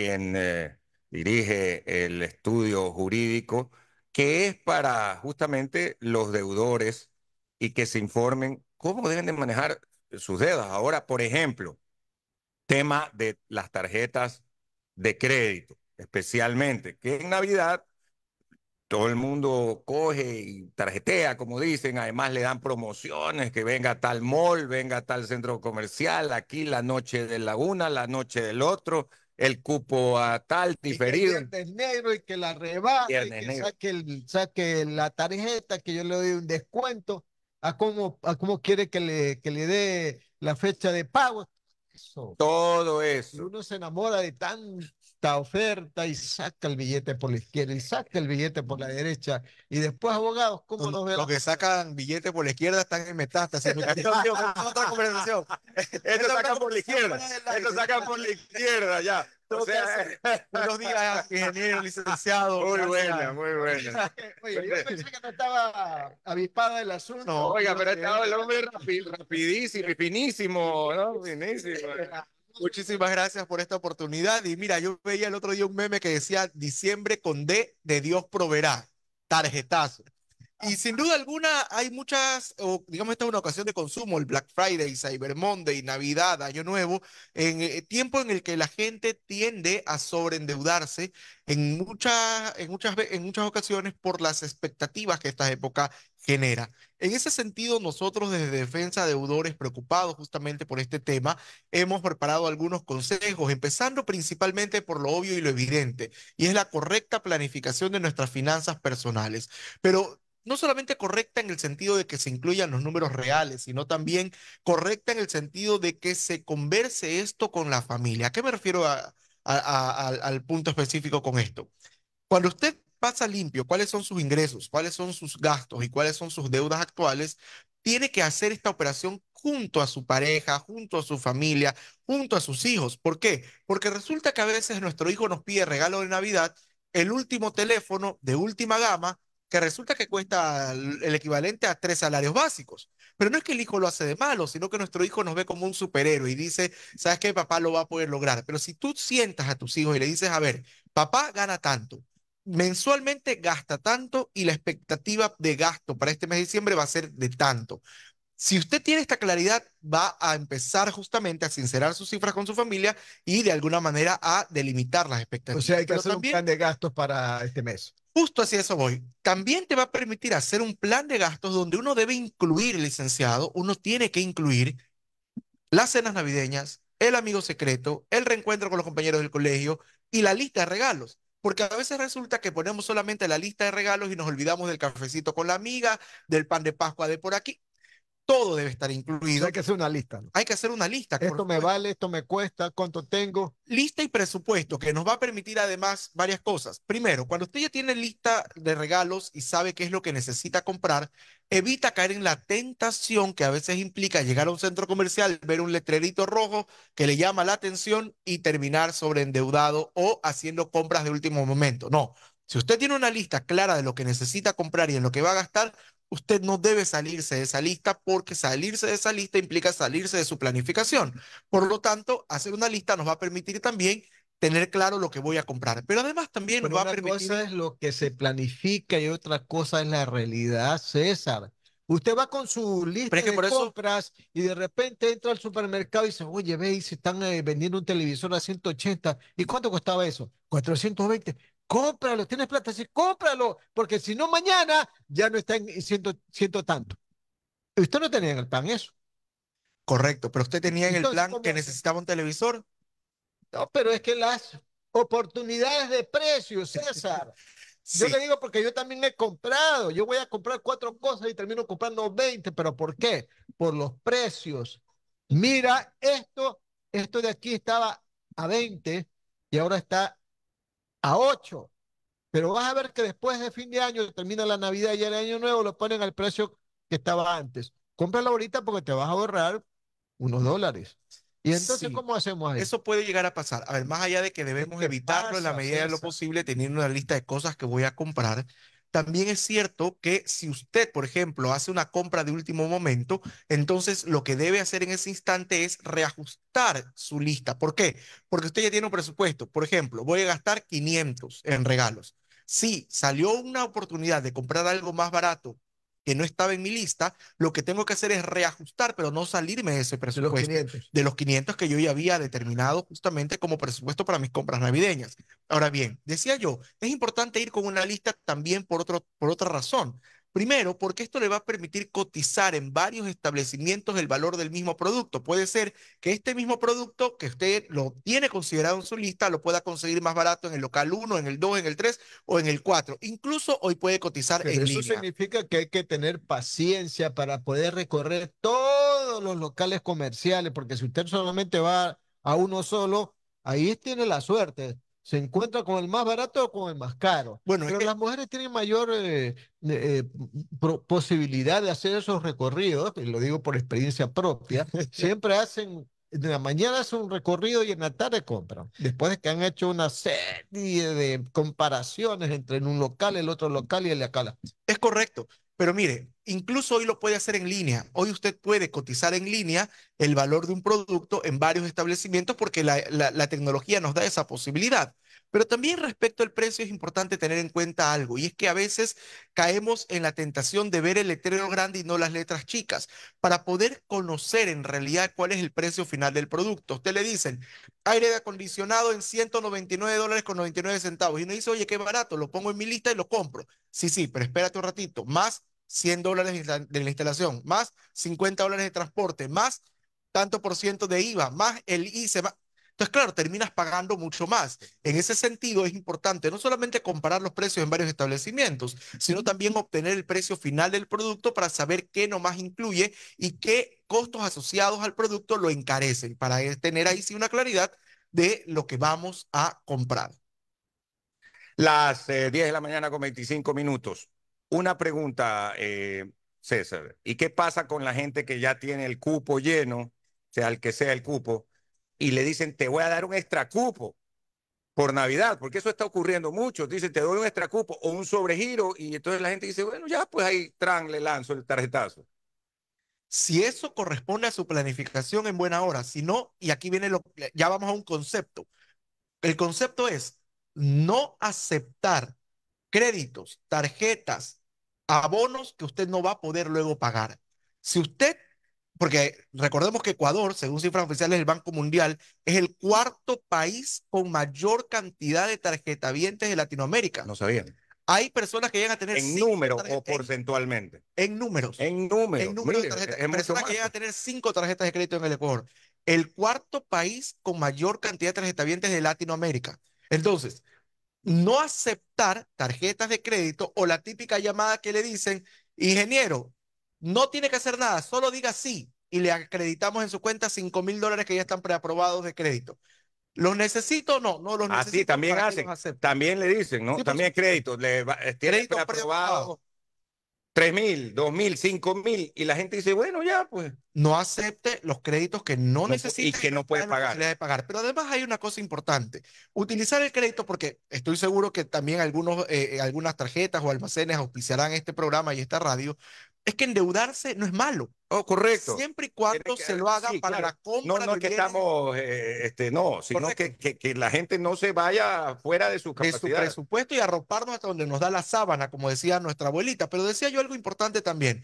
quien eh, dirige el estudio jurídico, que es para justamente los deudores y que se informen cómo deben de manejar sus deudas. Ahora, por ejemplo, tema de las tarjetas de crédito, especialmente, que en Navidad todo el mundo coge y tarjetea, como dicen, además le dan promociones, que venga tal mall, venga tal centro comercial, aquí la noche de la una, la noche del otro, el cupo a tal diferido. Y que el negro y que la rebaje, que saque, la tarjeta, que yo le doy un descuento, a cómo, a cómo quiere que le, que le dé la fecha de pago. Eso. Todo eso. Uno se enamora de tan esta oferta y saca el billete por la izquierda y saca el billete por la derecha. Y después, abogados, ¿cómo los, que sacan billete por la izquierda están en metástasis. esto es otra conversación. sacan por la izquierda. esto sacan por la izquierda, ya. O buenos días, ingeniero, licenciado. Muy buena, muy buena. Oye, yo pensé que no estaba avispada del asunto. No, oiga, pero estaba el hombre rapidísimo, finísimo, ¿no? Finísimo. Muchísimas gracias por esta oportunidad. Y mira, yo veía el otro día un meme que decía diciembre con D de Dios proveerá. Tarjetazo. Y sin duda alguna hay muchas, digamos esta es una ocasión de consumo, el Black Friday, Cyber Monday, Navidad, Año Nuevo, en eh, tiempo en el que la gente tiende a sobreendeudarse en muchas, en muchas, en muchas ocasiones por las expectativas que esta época genera. En ese sentido, nosotros desde Defensa de Deudores, preocupados justamente por este tema, hemos preparado algunos consejos, empezando principalmente por lo obvio y lo evidente, y es la correcta planificación de nuestras finanzas personales. Pero no solamente correcta en el sentido de que se incluyan los números reales, sino también correcta en el sentido de que se converse esto con la familia. ¿A qué me refiero al punto específico con esto? Cuando usted pasa limpio cuáles son sus ingresos, cuáles son sus gastos y cuáles son sus deudas actuales, tiene que hacer esta operación junto a su pareja, junto a su familia, junto a sus hijos. ¿Por qué? Porque resulta que a veces nuestro hijo nos pide regalo de Navidad el último teléfono de última gama que resulta que cuesta el equivalente a tres salarios básicos. Pero no es que el hijo lo hace de malo, sino que nuestro hijo nos ve como un superhéroe y dice, sabes que papá lo va a poder lograr. Pero si tú sientas a tus hijos y le dices, a ver, papá gana tanto, mensualmente gasta tanto y la expectativa de gasto para este mes de diciembre va a ser de tanto. Si usted tiene esta claridad, va a empezar justamente a sincerar sus cifras con su familia y de alguna manera a delimitar las expectativas. O sea, hay que hacer un plan de gastos para este mes. Justo hacia eso voy. También te va a permitir hacer un plan de gastos donde uno debe incluir, licenciado, uno tiene que incluir las cenas navideñas, el amigo secreto, el reencuentro con los compañeros del colegio y la lista de regalos. Porque a veces resulta que ponemos solamente la lista de regalos y nos olvidamos del cafecito con la amiga, del pan de Pascua de por aquí todo debe estar incluido. Hay que hacer una lista. Hay que hacer una lista. Esto me vale, esto me cuesta, cuánto tengo. Lista y presupuesto, que nos va a permitir además varias cosas. Primero, cuando usted ya tiene lista de regalos y sabe qué es lo que necesita comprar, evita caer en la tentación que a veces implica llegar a un centro comercial, ver un letrerito rojo que le llama la atención y terminar sobreendeudado o haciendo compras de último momento. No, si usted tiene una lista clara de lo que necesita comprar y en lo que va a gastar, usted no debe salirse de esa lista porque salirse de esa lista implica salirse de su planificación. Por lo tanto, hacer una lista nos va a permitir también tener claro lo que voy a comprar. Pero además también va a permitir... Una cosa es lo que se planifica y otra cosa es la realidad, César. Usted va con su lista de compras y de repente entra al supermercado y dice, oye, veis, están eh, vendiendo un televisor a 180. ¿Y cuánto costaba eso? 420 cómpralo, tienes plata, sí, cómpralo, porque si no mañana ya no está en ciento, tanto. Usted no tenía en el plan eso. Correcto, pero usted tenía en el plan que necesitaba un televisor. No, pero es que las oportunidades de precios, César. Yo le digo porque yo también he comprado. Yo voy a comprar cuatro cosas y termino comprando veinte, pero ¿por qué? Por los precios. Mira, esto, esto de aquí estaba a veinte y ahora está a 8. Pero vas a ver que después de fin de año, termina la Navidad y el año nuevo, lo ponen al precio que estaba antes. Cómpralo ahorita porque te vas a ahorrar unos dólares. Y entonces, ¿cómo hacemos ahí? Eso puede llegar a pasar. A ver, más allá de que debemos evitarlo en la medida de lo posible, tener una lista de cosas que voy a comprar, también es cierto que si usted, por ejemplo, hace una compra de último momento, entonces lo que debe hacer en ese instante es reajustar su lista. ¿Por qué? Porque usted ya tiene un presupuesto. Por ejemplo, voy a gastar 500 en regalos. Si salió una oportunidad de comprar algo más barato que no estaba en mi lista, lo que tengo que hacer es reajustar, pero no salirme de ese presupuesto de los, 500 que yo ya había determinado justamente como presupuesto para mis compras navideñas. Ahora bien, decía yo, es importante ir con una lista también por, otro, por otra razón. Primero, porque esto le va a permitir cotizar en varios establecimientos el valor del mismo producto. Puede ser que este mismo producto que usted lo tiene considerado en su lista lo pueda conseguir más barato en el local 1, en el 2, en el 3 o en el 4. Incluso hoy puede cotizar en eso línea. Eso significa que hay que tener paciencia para poder recorrer todos los locales comerciales, porque si usted solamente va a uno solo, ahí tiene la suerte se encuentra con el más barato o con el más caro. Bueno, Pero las mujeres tienen mayor eh, eh, eh, posibilidad de hacer esos recorridos, y lo digo por experiencia propia, siempre hacen, en la mañana hacen un recorrido y en la tarde compran, después que han hecho una serie de comparaciones entre un local, el otro local y el de acá. Es correcto. Pero mire, incluso hoy lo puede hacer en línea. Hoy usted puede cotizar en línea el valor de un producto en varios establecimientos porque la, tecnología nos da esa posibilidad. Pero también respecto al precio es importante tener en cuenta algo y es que a veces caemos en la tentación de ver el letrero grande y no las letras chicas para poder conocer en realidad cuál es el precio final del producto. Usted le dicen aire acondicionado en 199 dólares con 99 centavos y uno dice, oye, qué barato, lo pongo en mi lista y lo compro. Sí, sí, pero espérate un ratito, más 100 dólares de la instalación, más 50 dólares de transporte, más tanto por ciento de IVA, más el ICE. Entonces, claro, terminas pagando mucho más. En ese sentido, es importante no solamente comparar los precios en varios establecimientos, sino también obtener el precio final del producto para saber qué nomás incluye y qué costos asociados al producto lo encarecen, para tener ahí sí una claridad de lo que vamos a comprar. Las 10 eh, de la mañana con 25 minutos. Una pregunta, eh, César. ¿Y qué pasa con la gente que ya tiene el cupo lleno, sea el que sea el cupo, y le dicen, te voy a dar un extra cupo por Navidad? Porque eso está ocurriendo mucho. Dicen, te doy un extra cupo o un sobregiro, y entonces la gente dice, bueno, ya pues ahí tran, le lanzo el tarjetazo. Si eso corresponde a su planificación en buena hora, si no, y aquí viene lo, ya vamos a un concepto. El concepto es no aceptar créditos, tarjetas, abonos que usted no va a poder luego pagar. Si usted, porque recordemos que Ecuador, según cifras oficiales del Banco Mundial, es el cuarto país con mayor cantidad de tarjetavientes de Latinoamérica. No sabían. Hay personas que llegan a tener... En número o porcentualmente. En, números. En números. En número personas que llegan a tener cinco tarjetas de crédito en el Ecuador. El cuarto país con mayor cantidad de tarjetavientes de Latinoamérica. Entonces, no aceptar tarjetas de crédito o la típica llamada que le dicen, ingeniero, no tiene que hacer nada, solo diga sí y le acreditamos en su cuenta 5 mil dólares que ya están preaprobados de crédito. ¿Los necesito o no? No los ah, necesito. Así también hacen. También le dicen, ¿no? también crédito. Le, eh, tiene preaprobado. 3 mil, 2 mil, 5 mil, y la gente dice, bueno, ya, pues. No acepte los créditos que no, necesita y que no puede pagar. Pero además hay una cosa importante, utilizar el crédito porque estoy seguro que también algunos, eh, eh, algunas tarjetas o almacenes auspiciarán este programa y esta radio es que endeudarse no es malo. Oh, correcto. Siempre y cuando se lo haga para la compra. No, no es que estamos, eh, este, no, sino que, que, que, la gente no se vaya fuera de su capacidad. De su presupuesto y arroparnos hasta donde nos da la sábana, como decía nuestra abuelita. Pero decía yo algo importante también.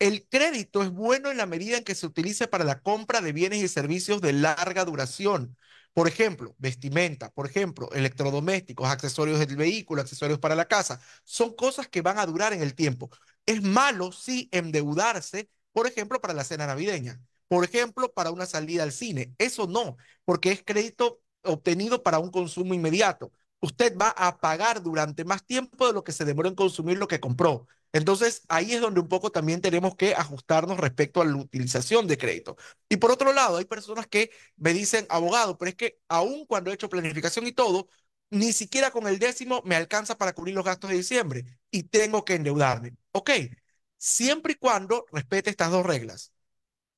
El crédito es bueno en la medida en que se utiliza para la compra de bienes y servicios de larga duración. Por ejemplo, vestimenta, por ejemplo, electrodomésticos, accesorios del vehículo, accesorios para la casa. Son cosas que van a durar en el tiempo. Es malo, sí, endeudarse, por ejemplo, para la cena navideña. Por ejemplo, para una salida al cine. Eso no, porque es crédito obtenido para un consumo inmediato. Usted va a pagar durante más tiempo de lo que se demoró en consumir lo que compró. Entonces, ahí es donde un poco también tenemos que ajustarnos respecto a la utilización de crédito. Y por otro lado, hay personas que me dicen, abogado, pero es que aún cuando he hecho planificación y todo, ni siquiera con el décimo me alcanza para cubrir los gastos de diciembre y tengo que endeudarme. Ok, siempre y cuando respete estas dos reglas.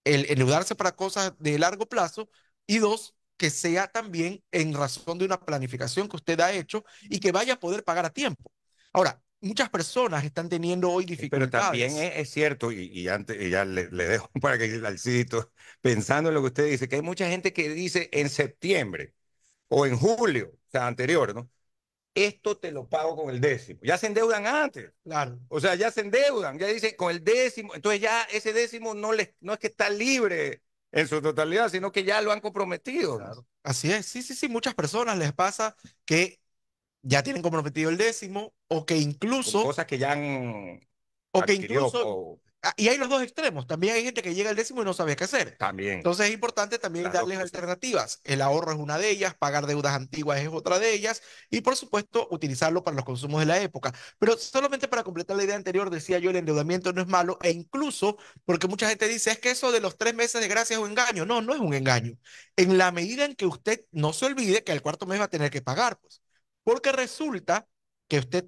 El endeudarse para cosas de largo plazo y dos, que sea también en razón de una planificación que usted ha hecho y que vaya a poder pagar a tiempo. Ahora, muchas personas están teniendo hoy dificultades. Eh, pero también es, cierto, y, ya le, dejo para que alcito pensando en lo que usted dice, que hay mucha gente que dice en septiembre o en julio, o sea, anterior, ¿no? Esto te lo pago con el décimo. Ya se endeudan antes. Claro. O sea, ya se endeudan, ya dicen con el décimo. Entonces ya ese décimo no, no es que está libre en su totalidad, sino que ya lo han comprometido. Así es, sí, sí, sí. Muchas personas les pasa que ya tienen comprometido el décimo, o que incluso... Cosas que ya han... O que incluso... Ah, y hay los dos extremos. También hay gente que llega al décimo y no sabe qué hacer. También. Entonces es importante también darles alternativas. El ahorro es una de ellas, pagar deudas antiguas es otra de ellas y por supuesto utilizarlo para los consumos de la época. Pero solamente para completar la idea anterior, decía yo, el endeudamiento no es malo e incluso porque mucha gente dice, es que eso de los tres meses de gracia es un engaño. No, no es un engaño. En la medida en que usted no se olvide que el cuarto mes va a tener que pagar, pues. Porque resulta que usted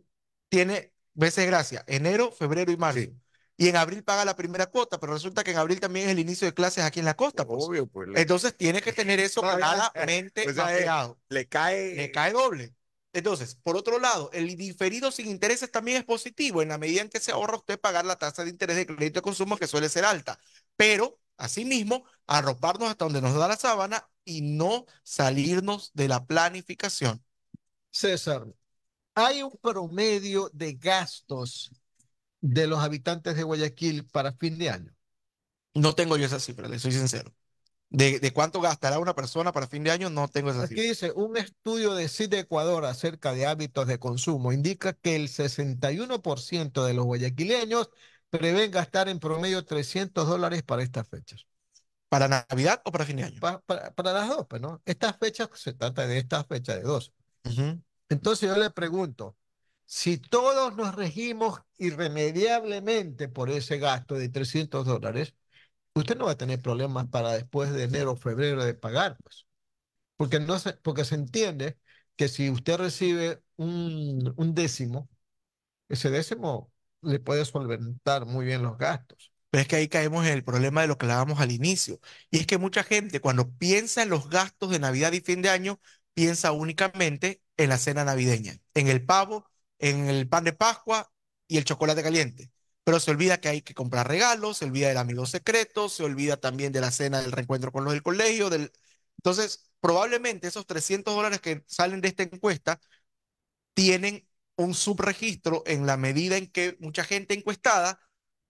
tiene veces gracia, enero, febrero y marzo. Y en abril paga la primera cuota, pero resulta que en abril también es el inicio de clases aquí en la costa. Pues. Obvio, pues, Entonces tiene que tener eso claramente pues Le cae... Le cae doble. Entonces, por otro lado, el diferido sin intereses también es positivo en la medida en que se ahorra usted pagar la tasa de interés de crédito de consumo que suele ser alta. Pero, asimismo, arroparnos hasta donde nos da la sábana y no salirnos de la planificación César, hay un promedio de gastos de los habitantes de Guayaquil para fin de año. No tengo yo esa cifra, le soy sincero. De, cuánto gastará una persona para fin de año, no tengo esa Aquí dice, un estudio de CID Ecuador acerca de hábitos de consumo indica que el 61% de los guayaquileños prevén gastar en promedio 300 dólares para estas fechas. ¿Para Navidad o para fin de año? para, las dos, pues, ¿no? Estas fechas, se trata de estas fechas de dos. Entonces yo le pregunto, si todos nos regimos irremediablemente por ese gasto de 300 dólares, usted no va a tener problemas para después de enero o febrero de pagar, Porque, no se, porque se entiende que si usted recibe un, un décimo, ese décimo le puede solventar muy bien los gastos. Pero es que ahí caemos en el problema de lo que hablábamos al inicio. Y es que mucha gente cuando piensa en los gastos de Navidad y fin de año, piensa únicamente en la cena navideña, en el pavo, en el pan de Pascua y el chocolate caliente. Pero se olvida que hay que comprar regalos, se olvida del amigo secreto, se olvida también de la cena del reencuentro con los del colegio. Entonces, probablemente esos 300 dólares que salen de esta encuesta tienen un subregistro en la medida en que mucha gente encuestada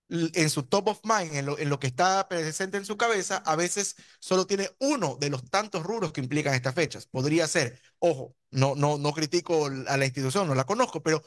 en su top of mind, en lo, que está presente en su cabeza, a veces solo tiene uno de los tantos rubros que implican estas fechas. Podría ser, ojo, no, no, no critico a la institución, no la conozco, pero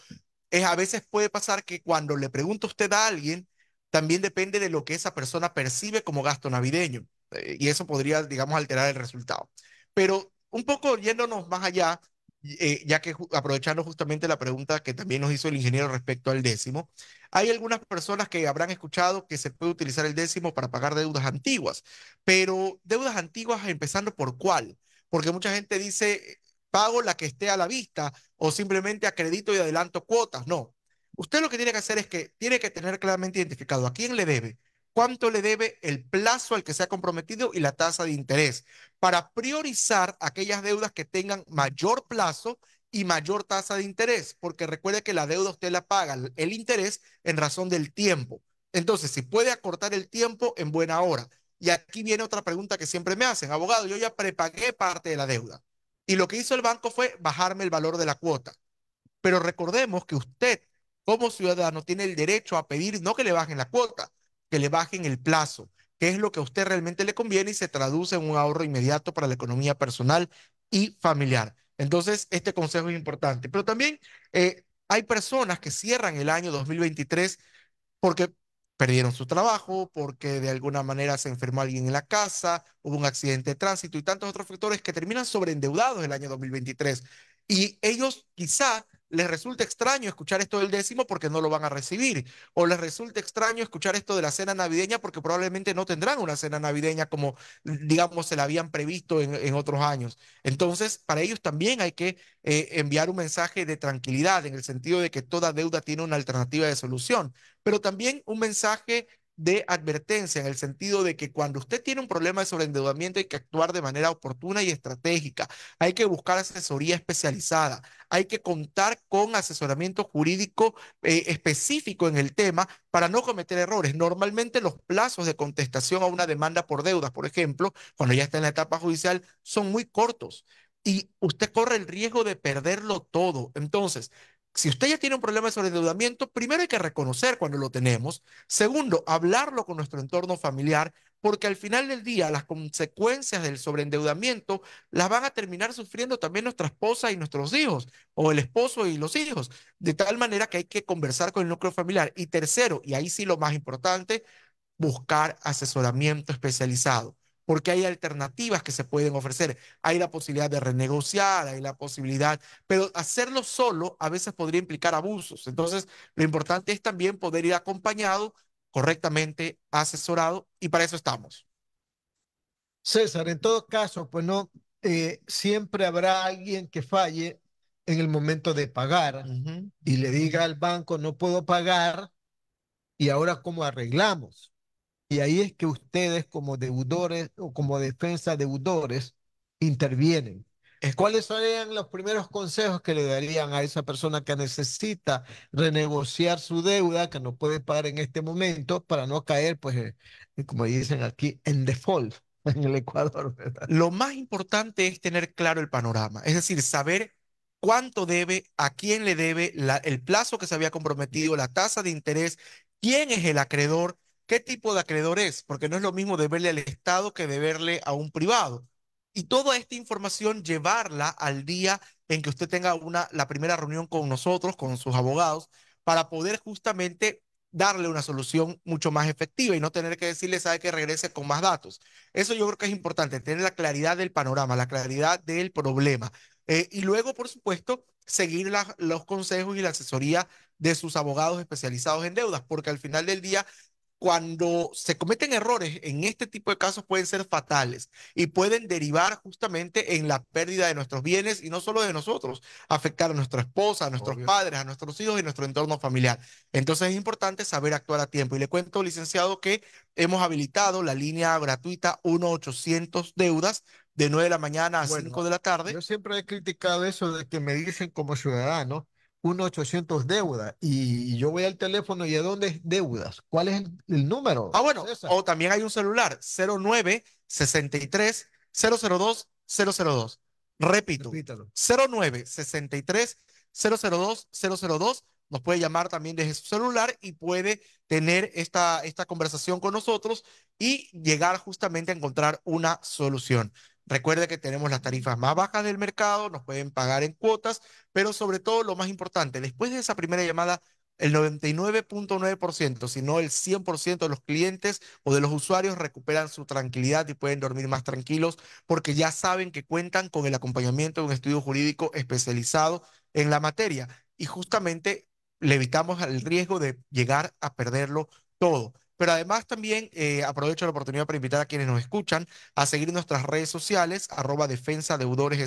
es, a veces puede pasar que cuando le pregunta usted a alguien, también depende de lo que esa persona percibe como gasto navideño. Eh, y eso podría, digamos, alterar el resultado. Pero un poco yéndonos más allá, eh, ya que aprovechando justamente la pregunta que también nos hizo el ingeniero respecto al décimo, hay algunas personas que habrán escuchado que se puede utilizar el décimo para pagar deudas antiguas, pero deudas antiguas empezando por cuál, porque mucha gente dice, pago la que esté a la vista o simplemente acredito y adelanto cuotas, no. Usted lo que tiene que hacer es que tiene que tener claramente identificado a quién le debe, cuánto le debe, el plazo al que se ha comprometido y la tasa de interés, para priorizar aquellas deudas que tengan mayor plazo y mayor tasa de interés, porque recuerde que la deuda usted la paga el interés en razón del tiempo. Entonces, si puede acortar el tiempo en buena hora. Y aquí viene otra pregunta que siempre me hacen, abogado, yo ya prepagué parte de la deuda. Y lo que hizo el banco fue bajarme el valor de la cuota. Pero recordemos que usted como ciudadano tiene el derecho a pedir no que le bajen la cuota, que le bajen el plazo, que es lo que a usted realmente le conviene y se traduce en un ahorro inmediato para la economía personal y familiar. Entonces, este consejo es importante. Pero también eh, hay personas que cierran el año 2023 porque perdieron su trabajo, porque de alguna manera se enfermó alguien en la casa, hubo un accidente de tránsito y tantos otros factores que terminan sobreendeudados el año 2023. Y ellos quizá les resulta extraño escuchar esto del décimo porque no lo van a recibir, o les resulta extraño escuchar esto de la cena navideña porque probablemente no tendrán una cena navideña como, digamos, se la habían previsto en, otros años. Entonces, para ellos también hay que eh, enviar un mensaje de tranquilidad en el sentido de que toda deuda tiene una alternativa de solución, pero también un mensaje de advertencia en el sentido de que cuando usted tiene un problema de sobreendeudamiento hay que actuar de manera oportuna y estratégica, hay que buscar asesoría especializada, hay que contar con asesoramiento jurídico eh, específico en el tema para no cometer errores. Normalmente los plazos de contestación a una demanda por deudas, por ejemplo, cuando ya está en la etapa judicial, son muy cortos y usted corre el riesgo de perderlo todo. Entonces, si usted ya tiene un problema de sobreendeudamiento, primero hay que reconocer cuando lo tenemos. Segundo, hablarlo con nuestro entorno familiar, porque al final del día las consecuencias del sobreendeudamiento las van a terminar sufriendo también nuestra esposa y nuestros hijos, o el esposo y los hijos, de tal manera que hay que conversar con el núcleo familiar. Y tercero, y ahí sí lo más importante, buscar asesoramiento especializado porque hay alternativas que se pueden ofrecer. Hay la posibilidad de renegociar, hay la posibilidad, pero hacerlo solo a veces podría implicar abusos. Entonces, lo importante es también poder ir acompañado, correctamente asesorado, y para eso estamos. César, en todo caso, pues no, eh, siempre habrá alguien que falle en el momento de pagar y le diga al banco, no puedo pagar, y ahora cómo arreglamos. Y ahí es que ustedes como deudores o como defensa deudores intervienen. ¿Cuáles serían los primeros consejos que le darían a esa persona que necesita renegociar su deuda, que no puede pagar en este momento, para no caer, pues, eh, eh, como dicen aquí, en default en el Ecuador? Lo más importante es tener claro el panorama, es decir, saber cuánto debe, a quién le debe, la, el plazo que se había comprometido, la tasa de interés, quién es el acreedor ¿Qué tipo de acreedor es? Porque no es lo mismo deberle al Estado que deberle a un privado. Y toda esta información llevarla al día en que usted tenga una, la primera reunión con nosotros, con sus abogados, para poder justamente darle una solución mucho más efectiva y no tener que decirle, sabe que regrese con más datos. Eso yo creo que es importante, tener la claridad del panorama, la claridad del problema. Eh, y luego, por supuesto, seguir los consejos y la asesoría de sus abogados especializados en deudas, porque al final del día cuando se cometen errores en este tipo de casos pueden ser fatales y pueden derivar justamente en la pérdida de nuestros bienes y no solo de nosotros, afectar a nuestra esposa, a nuestros padres, a nuestros hijos y nuestro entorno familiar. Entonces es importante saber actuar a tiempo. Y le cuento, licenciado, que hemos habilitado la línea gratuita 1-800 deudas de 9 de la mañana a 5 de la tarde. Yo siempre he criticado eso de que me dicen como ciudadano 1-800 deuda y yo voy al teléfono y ¿a dónde es deudas? ¿Cuál es el, número? Ah, bueno, o también hay un celular 09 63 002 002. Repito, Repítalo. 09 63 002 002. Nos puede llamar también desde su celular y puede tener esta conversación con nosotros y llegar justamente a encontrar una solución. Recuerde que tenemos las tarifas más bajas del mercado, nos pueden pagar en cuotas, pero sobre todo lo más importante, después de esa primera llamada, el 99.9%, si no el 100% de los clientes o de los usuarios recuperan su tranquilidad y pueden dormir más tranquilos porque ya saben que cuentan con el acompañamiento de un estudio jurídico especializado en la materia y justamente le evitamos el riesgo de llegar a perderlo todo pero además también eh, aprovecho la oportunidad para invitar a quienes nos escuchan a seguir nuestras redes sociales, arroba defensa deudores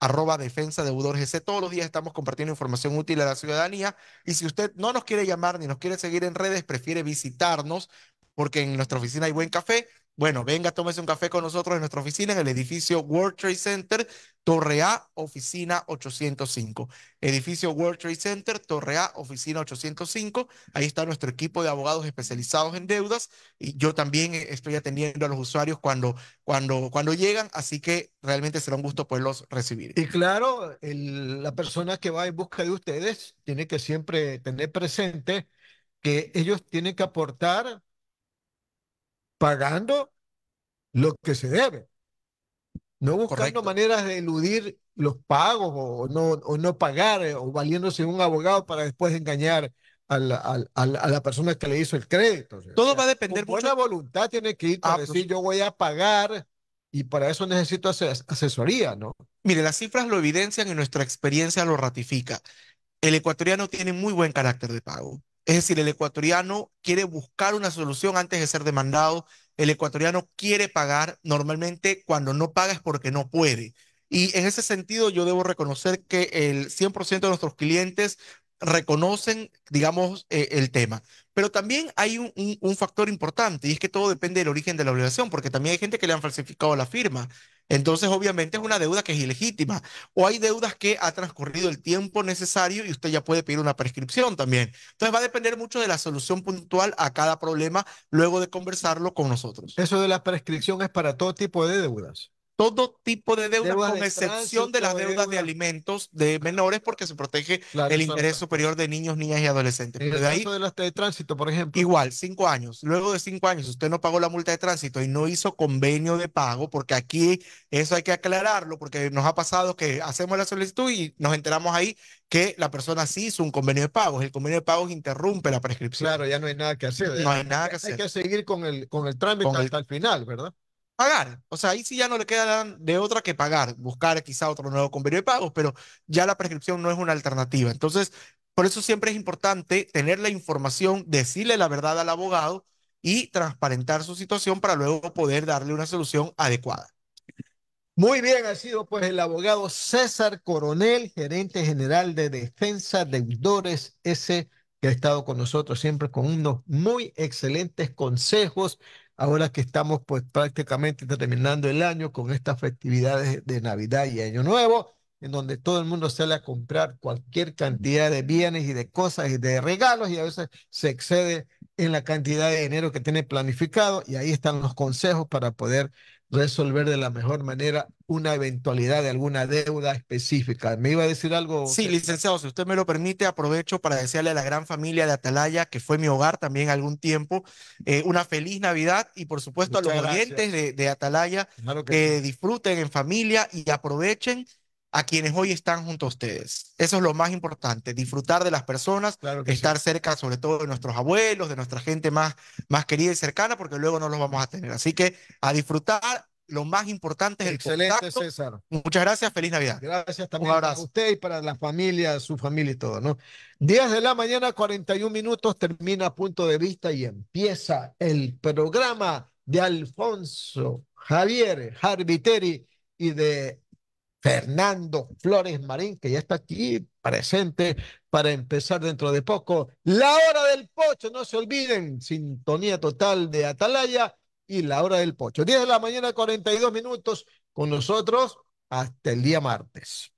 arroba defensa deudores Todos los días estamos compartiendo información útil a la ciudadanía y si usted no nos quiere llamar ni nos quiere seguir en redes, prefiere visitarnos porque en nuestra oficina hay buen café, bueno, venga, tómese un café con nosotros en nuestra oficina en el edificio World Trade Center, Torre A, oficina 805. Edificio World Trade Center, Torre A, oficina 805. Ahí está nuestro equipo de abogados especializados en deudas y yo también eh, estoy atendiendo a los usuarios cuando, cuando, cuando llegan, así que realmente será un gusto poderlos recibir. Y claro, la persona que va en busca de ustedes tiene que siempre tener presente que ellos tienen que aportar pagando lo que se debe. No buscando maneras de eludir los pagos o no, no pagar eh, o valiéndose un abogado para después engañar a la, a, persona que le hizo el crédito. Todo va a depender. Con buena voluntad tiene que ir para ah, decir pues. yo voy a pagar y para eso necesito asesoría, ¿no? Mire, las cifras lo evidencian y nuestra experiencia lo ratifica. El ecuatoriano tiene muy buen carácter de pago. Es decir, el ecuatoriano quiere buscar una solución antes de ser demandado, el ecuatoriano quiere pagar, normalmente cuando no paga es porque no puede. Y en ese sentido yo debo reconocer que el 100% de nuestros clientes reconocen, digamos, e, el tema. Pero también hay un, un, factor importante y es que todo depende del origen de la obligación, porque también hay gente que le han falsificado la firma. Entonces, obviamente es una deuda que es ilegítima. O hay deudas que ha transcurrido el tiempo necesario y usted ya puede pedir una prescripción también. Entonces, va a depender mucho de la solución puntual a cada problema luego de conversarlo con nosotros. Eso de la prescripción es para todo tipo de deudas todo tipo de deudas, deuda con excepción de las deudas de alimentos de menores, porque se protege el interés superior de niños, niñas y adolescentes. Pero de, ahí, de, tránsito, por ejemplo. Igual, cinco años. Luego de cinco años, usted no pagó la multa de tránsito y no hizo convenio de pago, porque aquí eso hay que aclararlo, porque nos ha pasado que hacemos la solicitud y nos enteramos ahí que la persona sí hizo un convenio de pago. El convenio de pago interrumpe la prescripción. Claro, ya no hay nada que hacer. No hay nada que hacer. Hay que seguir con el, con el trámite hasta el final, ¿verdad? pagar. O sea, ahí sí ya no le queda de otra que pagar, buscar quizá otro nuevo convenio de pagos, pero ya la prescripción no es una alternativa. Entonces, por eso siempre es importante tener la información, decirle la verdad al abogado y transparentar su situación para luego poder darle una solución adecuada. Muy bien, ha sido pues el abogado César Coronel, gerente general de Defensa Deudores S, que ha estado con nosotros siempre con unos muy excelentes consejos ahora que estamos pues prácticamente terminando el año con estas festividades de Navidad y Año Nuevo, en donde todo el mundo sale a comprar cualquier cantidad de bienes y de cosas y de regalos y a veces se excede en la cantidad de dinero que tiene planificado y ahí están los consejos para poder resolver de la mejor manera una eventualidad de alguna deuda específica. ¿Me iba a decir algo? Sí, licenciado, si usted me lo permite, aprovecho para desearle a la gran familia de Atalaya, que fue mi hogar también algún tiempo, eh, una feliz Navidad y por supuesto a los clientes de, Atalaya que disfruten en familia y aprovechen a quienes hoy están junto a ustedes. Eso es lo más importante, disfrutar de las personas, estar cerca sobre todo de nuestros abuelos, de nuestra gente más, más querida y cercana, porque luego no los vamos a tener. Así que a disfrutar, lo más importante es el Excelente, César. Muchas gracias, feliz Navidad. Gracias también Un abrazo. usted y para la familia, su familia y todo, ¿no? días de la mañana, 41 minutos, termina Punto de Vista y empieza el programa de Alfonso Javier Harbiteri y de Fernando Flores Marín, que ya está aquí presente para empezar dentro de poco. La hora del pocho, no se olviden, sintonía total de Atalaya y la hora del pocho. 10 de la mañana, 42 minutos con nosotros hasta el día martes.